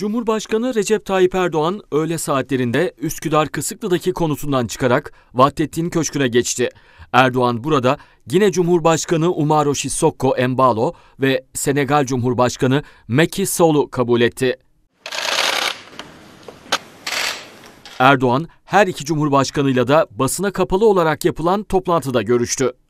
Cumhurbaşkanı Recep Tayyip Erdoğan öğle saatlerinde Üsküdar Kısıklı'daki konusundan çıkarak Vahdettin Köşkü'ne geçti. Erdoğan burada yine Cumhurbaşkanı Umaro Sissoko Embalo ve Senegal Cumhurbaşkanı Macky Sall'u kabul etti. Erdoğan her iki cumhurbaşkanıyla da basına kapalı olarak yapılan toplantıda görüştü.